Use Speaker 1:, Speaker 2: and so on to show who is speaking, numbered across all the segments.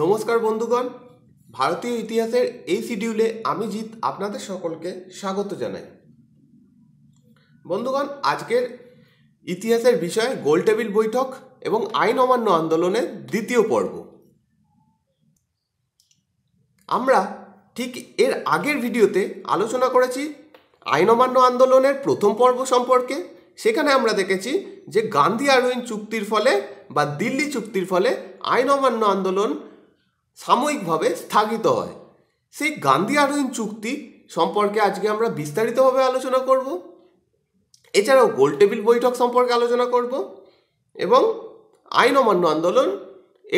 Speaker 1: নমস্কার বন্ধুগণ ভারতীয় ইতিহাসের এই শিডিউলে আমি জিৎ আপনাদের সকলকে স্বাগত জানাই বন্ধুগণ আজকের ইতিহাসের বিষয়ে গোলটেবিল বৈঠক এবং আইন অমান্য আন্দোলনের দ্বিতীয় পর্ব আমরা ঠিক এর আগের ভিডিওতে আলোচনা করেছি আইন অমান্য আন্দোলনের প্রথম পর্ব সম্পর্কে সেখানে আমরা দেখেছি যে গান্ধী আরোহীন চুক্তির ফলে বা দিল্লি চুক্তির ফলে আইন অমান্য আন্দোলন সাময়িকভাবে স্থগিত হয় সেই গান্ধী আরোহীন চুক্তি সম্পর্কে আজকে আমরা বিস্তারিতভাবে আলোচনা করব এছাড়াও গোলটেবিল বৈঠক সম্পর্কে আলোচনা করব এবং আইন অমান্য আন্দোলন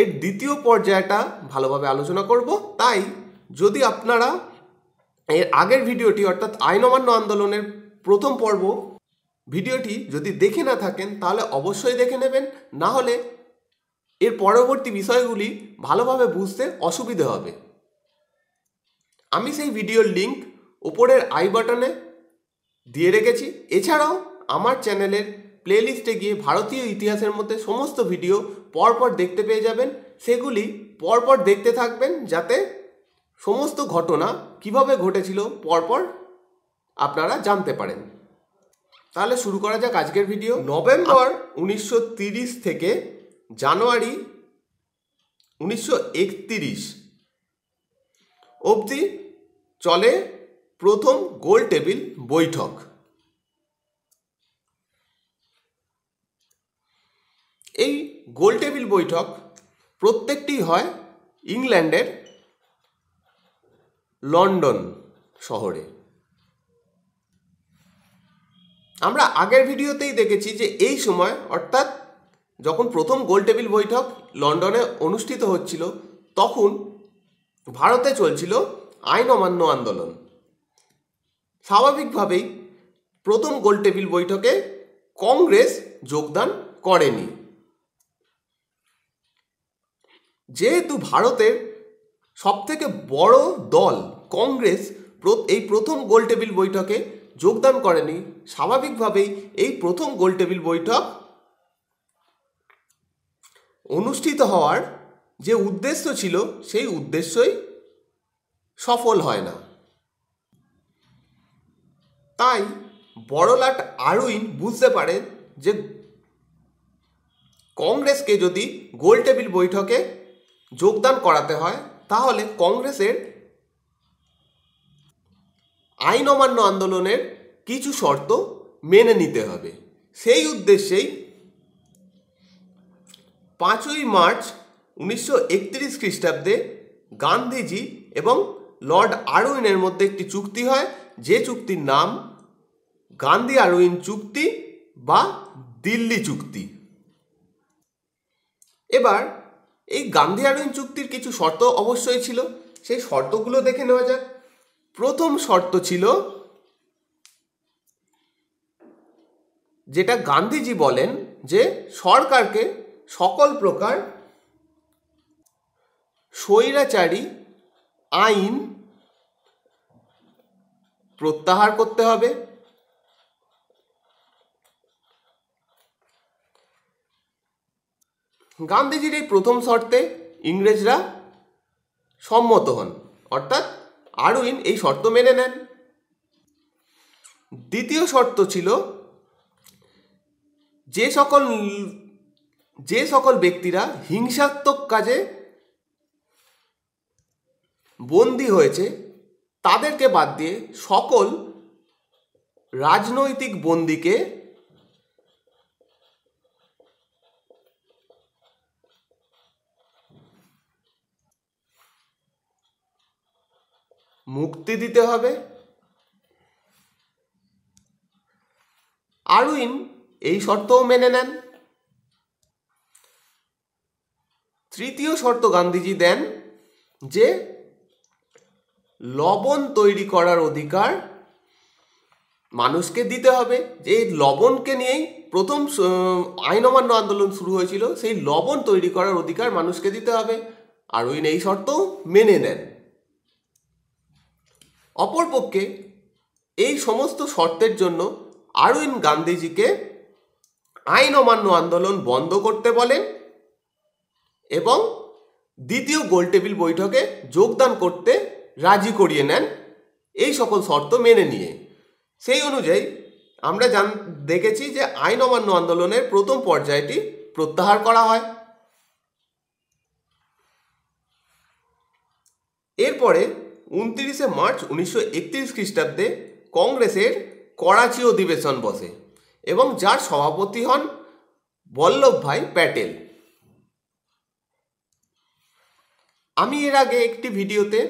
Speaker 1: এর দ্বিতীয় পর্যায়টা ভালোভাবে আলোচনা করব তাই যদি আপনারা এর আগের ভিডিওটি অর্থাৎ আইন অমান্য আন্দোলনের প্রথম পর্ব ভিডিওটি যদি দেখে না থাকেন তাহলে অবশ্যই দেখে নেবেন না হলে এর পরবর্তী বিষয়গুলি ভালোভাবে বুঝতে অসুবিধে হবে আমি সেই ভিডিওর লিঙ্ক ওপরের আই বাটনে দিয়ে রেখেছি এছাড়াও আমার চ্যানেলের প্লেলিস্টে গিয়ে ভারতীয় ইতিহাসের মধ্যে সমস্ত ভিডিও পরপর দেখতে পেয়ে যাবেন সেগুলি পরপর দেখতে থাকবেন যাতে সমস্ত ঘটনা কিভাবে ঘটেছিল পরপর আপনারা জানতে পারেন তাহলে শুরু করা যাক আজকের ভিডিও নভেম্বর উনিশশো থেকে জানুয়ারি উনিশশো অবধি চলে প্রথম গোল টেবিল বৈঠক এই গোল টেবিল বৈঠক প্রত্যেকটি হয় ইংল্যান্ডের লন্ডন শহরে আমরা আগের ভিডিওতেই দেখেছি যে এই সময় অর্থাৎ যখন প্রথম গোলটেবিল বৈঠক লন্ডনে অনুষ্ঠিত হচ্ছিল তখন ভারতে চলছিল আইন অমান্য আন্দোলন স্বাভাবিকভাবেই প্রথম গোলটেবিল বৈঠকে কংগ্রেস যোগদান করেনি যেহেতু ভারতের সবথেকে বড় দল কংগ্রেস এই প্রথম গোলটেবিল বৈঠকে যোগদান করেনি স্বাভাবিকভাবেই এই প্রথম গোলটেবিল বৈঠক অনুষ্ঠিত হওয়ার যে উদ্দেশ্য ছিল সেই উদ্দেশ্যই সফল হয় না তাই বড়লাট আরুইন বুঝতে পারে যে কংগ্রেসকে যদি গোল টেবিল বৈঠকে যোগদান করাতে হয় তাহলে কংগ্রেসের আইন অমান্য আন্দোলনের কিছু শর্ত মেনে নিতে হবে সেই উদ্দেশ্যেই পাঁচই মার্চ উনিশশো একত্রিশ খ্রিস্টাব্দে গান্ধীজি এবং লর্ড আরউইনের মধ্যে একটি চুক্তি হয় যে চুক্তির নাম গান্ধী আরউইন চুক্তি বা দিল্লি চুক্তি এবার এই গান্ধী আরউইন চুক্তির কিছু শর্ত অবশ্যই ছিল সেই শর্তগুলো দেখে নেওয়া যাক প্রথম শর্ত ছিল যেটা গান্ধীজি বলেন যে সরকারকে সকল প্রকার স্বৈরাচারী আইন প্রত্যাহার করতে হবে গান্ধীজির এই প্রথম শর্তে ইংরেজরা সম্মত হন অর্থাৎ আরউইন এই শর্ত মেনে নেন দ্বিতীয় শর্ত ছিল যে সকল যে সকল ব্যক্তিরা হিংসাত্মক কাজে বন্দী হয়েছে তাদেরকে বাদ দিয়ে সকল রাজনৈতিক বন্দীকে মুক্তি দিতে হবে আরউইন এই শর্তও মেনে নেন তৃতীয় শর্ত গান্ধীজি দেন যে লবণ তৈরি করার অধিকার মানুষকে দিতে হবে যে লবণকে নিয়েই প্রথম আইন অমান্য আন্দোলন শুরু হয়েছিল সেই লবণ তৈরি করার অধিকার মানুষকে দিতে হবে আর ওই এই শর্ত মেনে নেন অপরপক্ষে এই সমস্ত শর্তের জন্য আরউইন গান্ধীজিকে আইন অমান্য আন্দোলন বন্ধ করতে বলেন এবং দ্বিতীয় গোলটেবিল বৈঠকে যোগদান করতে রাজি করিয়ে নেন এই সকল শর্ত মেনে নিয়ে সেই অনুযায়ী আমরা জান দেখেছি যে আইন অমান্য আন্দোলনের প্রথম পর্যায়টি প্রত্যাহার করা হয় এরপরে উনত্রিশে মার্চ উনিশশো একত্রিশ খ্রিস্টাব্দে কংগ্রেসের করাচি অধিবেশন বসে এবং যার সভাপতি হন বল্লভভাই প্যাটেল আমি এর আগে একটি ভিডিওতে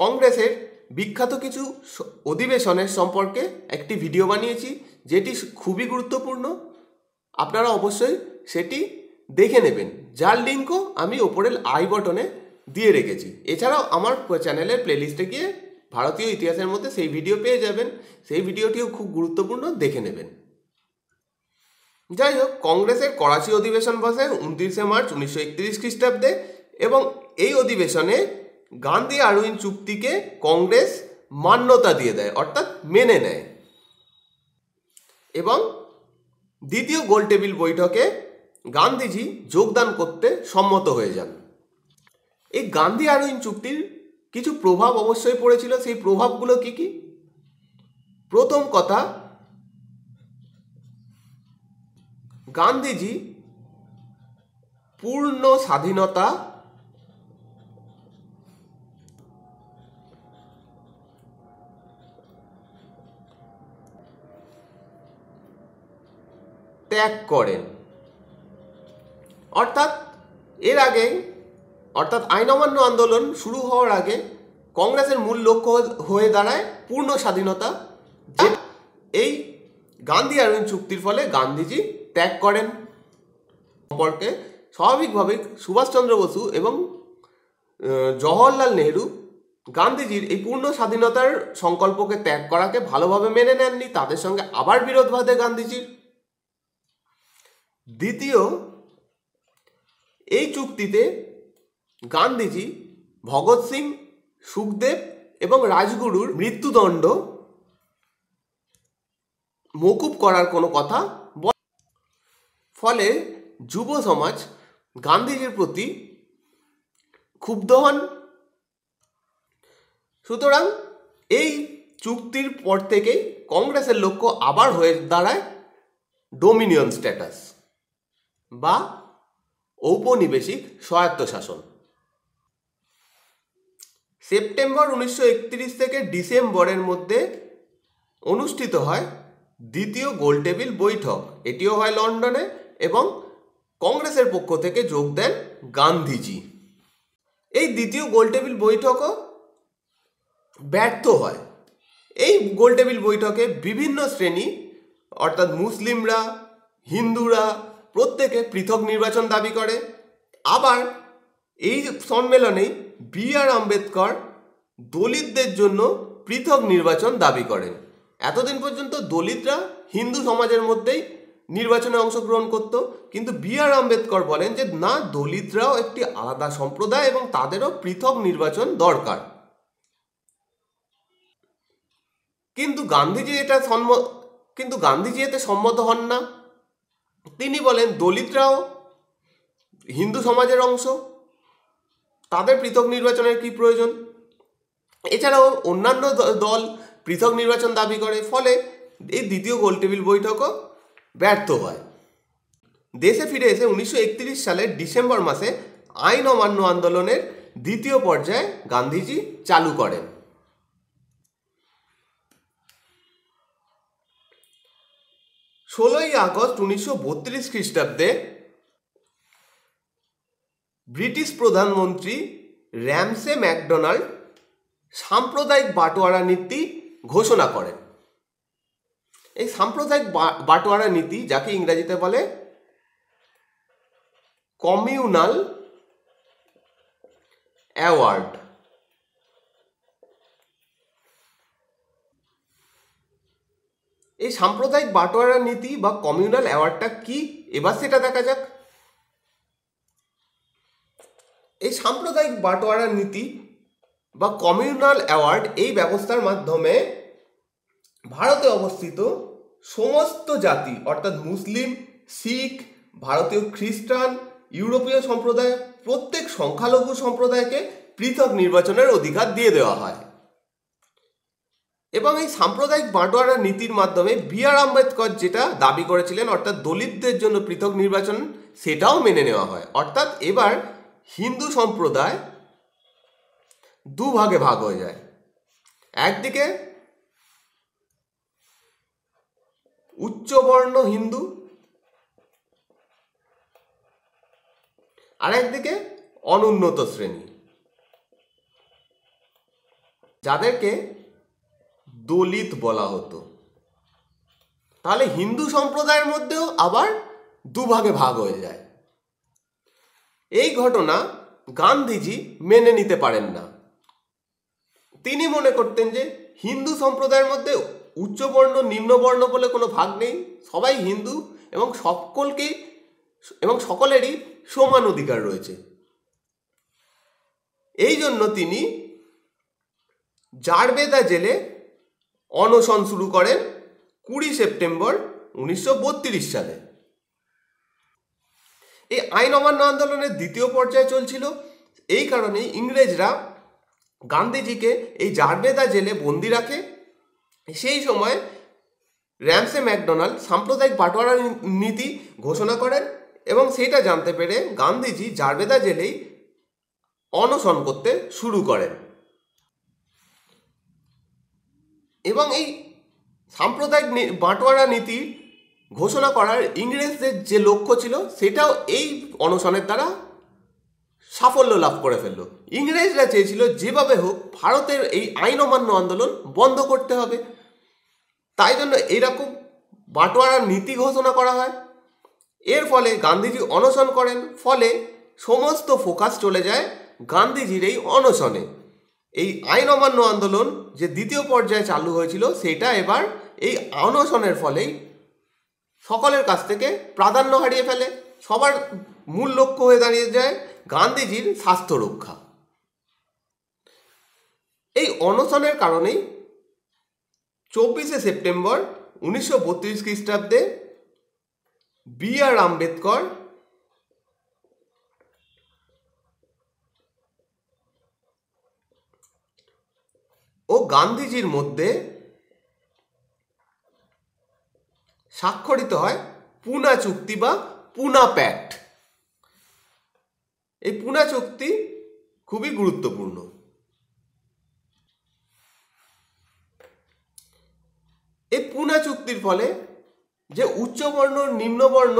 Speaker 1: কংগ্রেসের বিখ্যাত কিছু অধিবেশনের সম্পর্কে একটি ভিডিও বানিয়েছি যেটি খুবই গুরুত্বপূর্ণ আপনারা অবশ্যই সেটি দেখে নেবেন যার লিঙ্কও আমি ওপরের আই বটনে দিয়ে রেখেছি এছাড়াও আমার চ্যানেলের প্লেলিস্টে গিয়ে ভারতীয় ইতিহাসের মধ্যে সেই ভিডিও পেয়ে যাবেন সেই ভিডিওটিও খুব গুরুত্বপূর্ণ দেখে নেবেন যাই হোক কংগ্রেসের করাচি অধিবেশন বসে উনত্রিশে মার্চ উনিশশো একত্রিশ খ্রিস্টাব্দে এবং এই অধিবেশনে গান্ধী আরউইন চুক্তিকে কংগ্রেস মান্যতা দিয়ে দেয় অর্থাৎ মেনে নেয় এবং দ্বিতীয় গোলটেবিল বৈঠকে গান্ধীজি যোগদান করতে সম্মত হয়ে যান এই গান্ধী আরউইন চুক্তির কিছু প্রভাব অবশ্যই পড়েছিল সেই প্রভাবগুলো কি কি প্রথম কথা গান্ধীজি পূর্ণ স্বাধীনতা ত্যাগ করেন অর্থাৎ এর আগে অর্থাৎ আইন অমান্য আন্দোলন শুরু হওয়ার আগে কংগ্রেসের মূল লক্ষ্য হয়ে দাঁড়ায় পূর্ণ স্বাধীনতা এই গান্ধী আইন চুক্তির ফলে গান্ধীজি ত্যাগ করেন সম্পর্কে স্বাভাবিকভাবে সুভাষচন্দ্র বসু এবং জওহরলাল নেহরু গান্ধীজির এই পূর্ণ স্বাধীনতার সংকল্পকে ত্যাগ করাকে ভালোভাবে মেনে নেননি তাদের সঙ্গে আবার বিরোধ বাধে গান্ধীজির দ্বিতীয় এই চুক্তিতে গান্ধীজি ভগৎ সিং সুখদেব এবং রাজগুরুর মৃত্যুদণ্ড মকুব করার কোনো কথা ফলে যুব সমাজ গান্ধীজির প্রতি ক্ষুব্ধ হন সুতরাং এই চুক্তির পর থেকেই কংগ্রেসের লক্ষ্য আবার হয়ে দাঁড়ায় ডোমিনিয়ন স্ট্যাটাস বা ঔপনিবেশিক স্বায়ত্তশাসন সেপ্টেম্বর উনিশশো থেকে ডিসেম্বরের মধ্যে অনুষ্ঠিত হয় দ্বিতীয় গোলটেবিল বৈঠক এটিও হয় লন্ডনে এবং কংগ্রেসের পক্ষ থেকে যোগ দেন গান্ধীজি এই দ্বিতীয় গোলটেবিল বৈঠকও ব্যর্থ হয় এই গোলটেবিল বৈঠকে বিভিন্ন শ্রেণী অর্থাৎ মুসলিমরা হিন্দুরা প্রত্যেকে পৃথক নির্বাচন দাবি করে আবার এই সম্মেলনেই বি আর আম্বেদকর দলিতদের জন্য পৃথক নির্বাচন দাবি করেন এতদিন পর্যন্ত দলিতরা হিন্দু সমাজের মধ্যেই নির্বাচনে অংশগ্রহণ করত কিন্তু বি আর আম্বেদকর বলেন যে না দলিতরাও একটি আলাদা সম্প্রদায় এবং তাদেরও পৃথক নির্বাচন দরকার কিন্তু গান্ধীজি এটা সম্ম কিন্তু গান্ধীজি এতে সম্মত হন না তিনি বলেন দলিতরাও হিন্দু সমাজের অংশ তাদের পৃথক নির্বাচনের কি প্রয়োজন এছাড়াও অন্যান্য দল পৃথক নির্বাচন দাবি করে ফলে এই দ্বিতীয় গোলটেবিল বৈঠকও ব্যর্থ হয় দেশে ফিরে এসে উনিশশো সালের ডিসেম্বর মাসে আইন অমান্য আন্দোলনের দ্বিতীয় পর্যায়ে গান্ধীজি চালু করেন ষোলোই আগস্ট উনিশশো বত্রিশ খ্রিস্টাব্দে ব্রিটিশ প্রধানমন্ত্রী র্যামসে ম্যাকডোনাল্ড সাম্প্রদায়িক বাটোয়ারা নীতি ঘোষণা করেন এই সাম্প্রদায়িক বাটোয়ারা নীতি যাকে ইংরেজিতে বলে কমিউনাল অ্যাওয়ার্ড এই সাম্প্রদায়িক বাটোয়ারা নীতি বা কমিউনাল অ্যাওয়ার্ডটা কি এবার সেটা দেখা যাক এই সাম্প্রদায়িক বাটোয়ারা নীতি বা কমিউনাল অ্যাওয়ার্ড এই ব্যবস্থার মাধ্যমে ভারতে অবস্থিত সমস্ত জাতি অর্থাৎ মুসলিম শিখ ভারতীয় খ্রিস্টান ইউরোপীয় সম্প্রদায় প্রত্যেক সংখ্যালঘু সম্প্রদায়কে পৃথক নির্বাচনের অধিকার দিয়ে দেওয়া হয় এবং এই সাম্প্রদায়িক বাঁটোয়ারা নীতির মাধ্যমে বি আর আম্বেদকর যেটা দাবি করেছিলেন অর্থাৎ দলিতদের জন্য পৃথক নির্বাচন সেটাও মেনে নেওয়া হয় অর্থাৎ এবার হিন্দু সম্প্রদায় দুভাগে ভাগ হয়ে যায় একদিকে উচ্চবর্ণ হিন্দু আর একদিকে অনুন্নত শ্রেণী যাদেরকে দলিত বলা হতো তাহলে হিন্দু সম্প্রদায়ের মধ্যেও আবার দুভাগে ভাগ হয়ে যায় এই ঘটনা গান্ধীজি মেনে নিতে পারেন না তিনি মনে করতেন যে হিন্দু সম্প্রদায়ের মধ্যে উচ্চবর্ণ নিম্নবর্ণ বলে কোনো ভাগ নেই সবাই হিন্দু এবং সকলকে এবং সকলেরই সমান অধিকার রয়েছে এই জন্য তিনি জারবেদা জেলে অনশন শুরু করেন কুড়ি সেপ্টেম্বর উনিশশো সালে এই আইন অমান্য আন্দোলনের দ্বিতীয় পর্যায়ে চলছিল এই কারণে ইংরেজরা গান্ধীজিকে এই জারবেদা জেলে বন্দি রাখে সেই সময় র্যামসে ম্যাকডোনাল্ড সাম্প্রদায়িক বাটোয়ারা নীতি ঘোষণা করেন এবং সেটা জানতে পেরে গান্ধীজি জারবেদা জেলেই অনশন করতে শুরু করেন এবং এই সাম্প্রদায়িক বাঁটোয়ারা নীতি ঘোষণা করার ইংরেজদের যে লক্ষ্য ছিল সেটাও এই অনশনের দ্বারা সাফল্য লাভ করে ফেলল ইংরেজরা চেয়েছিল যেভাবে হোক ভারতের এই আইন অমান্য আন্দোলন বন্ধ করতে হবে তাই জন্য এরকম বাটোয়ারা নীতি ঘোষণা করা হয় এর ফলে গান্ধীজি অনশন করেন ফলে সমস্ত ফোকাস চলে যায় গান্ধীজির এই অনশনে এই আইন অমান্য আন্দোলন যে দ্বিতীয় পর্যায়ে চালু হয়েছিল সেটা এবার এই অনশনের ফলেই সকলের কাছ থেকে প্রাধান্য হারিয়ে ফেলে সবার মূল লক্ষ্য হয়ে দাঁড়িয়ে যায় গান্ধীজির স্বাস্থ্য রক্ষা এই অনশনের কারণেই চব্বিশে সেপ্টেম্বর উনিশশো বত্রিশ খ্রিস্টাব্দে বি আর আম্বেদকর ও গান্ধীজির মধ্যে স্বাক্ষরিত হয় পুনা চুক্তি বা পুনা প্যাক্ট এই পুনা চুক্তি খুবই গুরুত্বপূর্ণ এই পুনা চুক্তির ফলে যে উচ্চবর্ণ নিম্নবর্ণ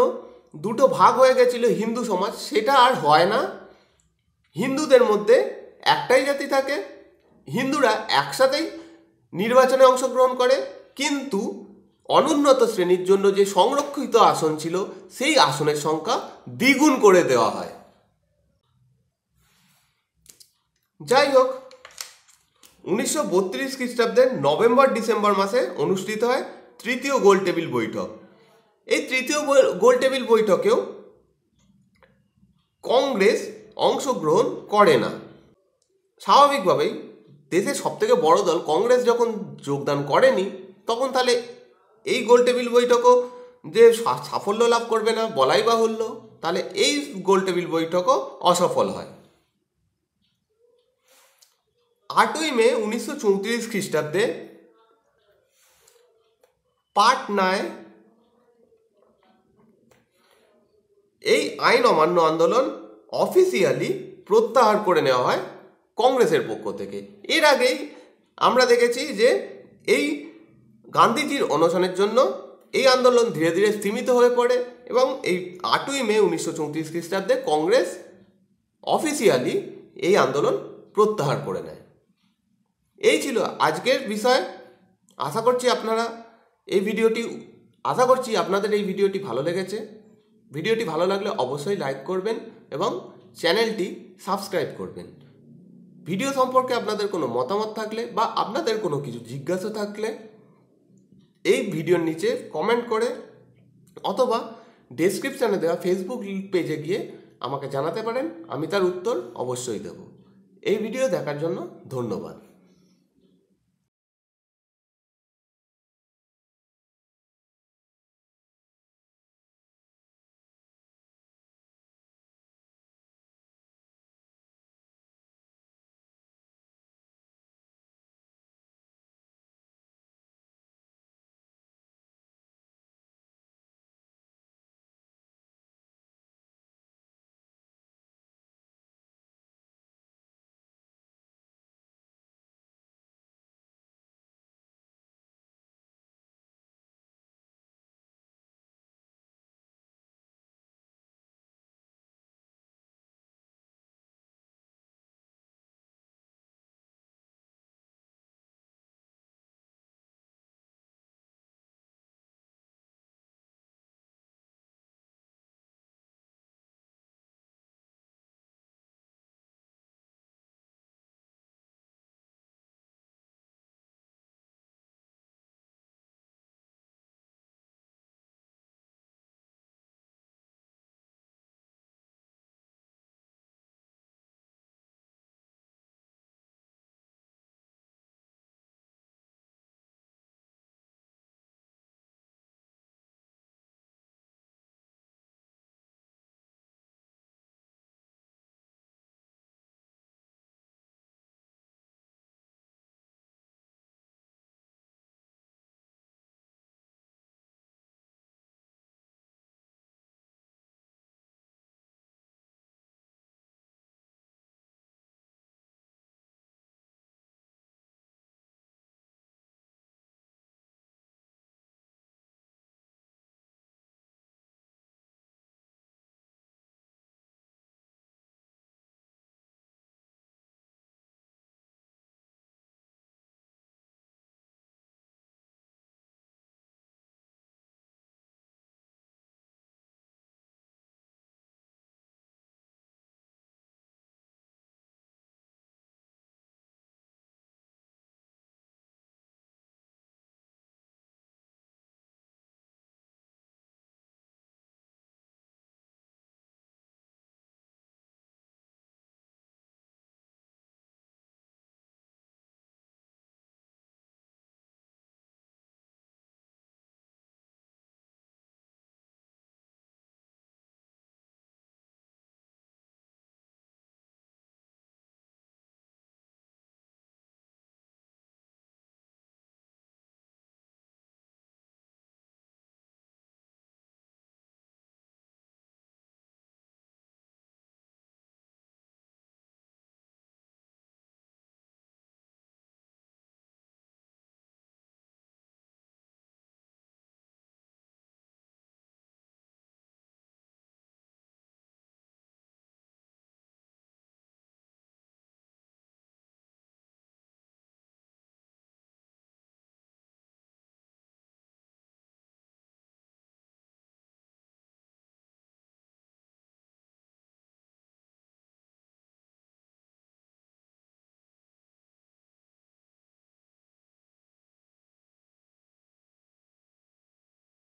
Speaker 1: দুটো ভাগ হয়ে গেছিল হিন্দু সমাজ সেটা আর হয় না হিন্দুদের মধ্যে একটাই জাতি থাকে হিন্দুরা একসাথেই নির্বাচনে অংশগ্রহণ করে কিন্তু অনুন্নত শ্রেণীর জন্য যে সংরক্ষিত আসন ছিল সেই আসনের সংখ্যা দ্বিগুণ করে দেওয়া হয় যাই হোক উনিশশো বত্রিশ খ্রিস্টাব্দে নভেম্বর ডিসেম্বর মাসে অনুষ্ঠিত হয় তৃতীয় গোল টেবিল বৈঠক এই তৃতীয় গোল টেবিল বৈঠকেও কংগ্রেস অংশগ্রহণ করে না স্বাভাবিকভাবেই দেশের সবথেকে বড় দল কংগ্রেস যখন যোগদান করেনি তখন তাহলে এই গোল টেবিল বৈঠকও যে সাফল্য লাভ করবে না বলাই বাহুল্য তাহলে এই গোল টেবিল বৈঠকও অসফল হয় আটই মে উনিশশো চৌত্রিশ খ্রিস্টাব্দে পাটনায় এই আইন অমান্য আন্দোলন অফিসিয়ালি প্রত্যাহার করে নেওয়া হয় কংগ্রেসের পক্ষ থেকে এর আগেই আমরা দেখেছি যে এই গান্ধীজির অনশনের জন্য এই আন্দোলন ধীরে ধীরে সীমিত হয়ে পড়ে এবং এই আটই মে উনিশশো চৌত্রিশ খ্রিস্টাব্দে কংগ্রেস অফিসিয়ালি এই আন্দোলন প্রত্যাহার করে নেয় এই ছিল আজকের বিষয় আশা করছি আপনারা এই ভিডিওটি আশা করছি আপনাদের এই ভিডিওটি ভালো লেগেছে ভিডিওটি ভালো লাগলে অবশ্যই লাইক করবেন এবং চ্যানেলটি সাবস্ক্রাইব করবেন ভিডিও সম্পর্কে আপনাদের কোনো মতামত থাকলে বা আপনাদের কোনো কিছু জিজ্ঞাসা থাকলে এই ভিডিওর নিচে কমেন্ট করে অথবা ডেসক্রিপশানে দেওয়া ফেসবুক পেজে গিয়ে আমাকে জানাতে পারেন আমি তার উত্তর অবশ্যই দেব এই ভিডিও দেখার জন্য ধন্যবাদ